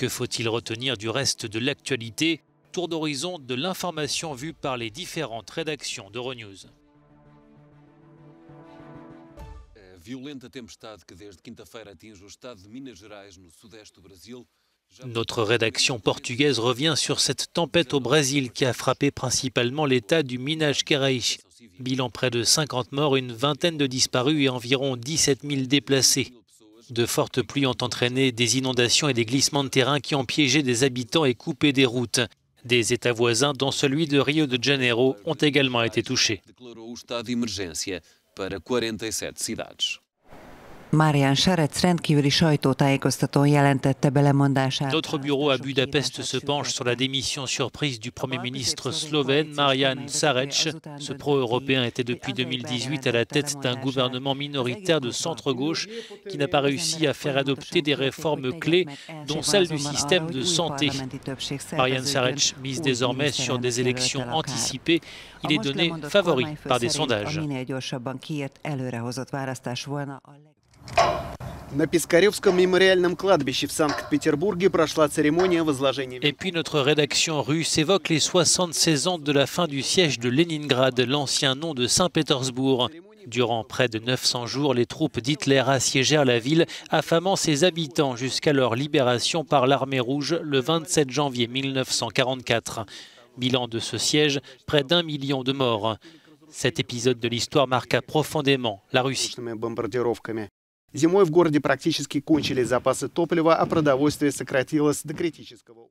Que faut-il retenir du reste de l'actualité Tour d'horizon de l'information vue par les différentes rédactions d'Euronews. Notre rédaction portugaise revient sur cette tempête au Brésil qui a frappé principalement l'État du Minas Gerais. Bilan près de 50 morts, une vingtaine de disparus et environ 17 000 déplacés. De fortes pluies ont entraîné des inondations et des glissements de terrain qui ont piégé des habitants et coupé des routes. Des États voisins, dont celui de Rio de Janeiro, ont également été touchés. Marian Sarec jelentette Notre bureau à Budapest se penche sur la démission surprise du Premier ministre slovène Marian Sarec. Ce pro-européen était depuis 2018 à la tête d'un gouvernement minoritaire de centre-gauche qui n'a pas réussi à faire adopter des réformes clés, dont celle du système de santé. Marian Sarec mise désormais sur des élections anticipées. Il est donné favori par des sondages. Et puis notre rédaction russe évoque les 76 ans de la fin du siège de Leningrad, l'ancien nom de Saint-Pétersbourg. Durant près de 900 jours, les troupes d'Hitler assiégèrent la ville, affamant ses habitants jusqu'à leur libération par l'armée rouge le 27 janvier 1944. Bilan de ce siège, près d'un million de morts. Cet épisode de l'histoire marqua profondément la Russie. Зимой в городе практически кончились запасы топлива, а продовольствие сократилось до критического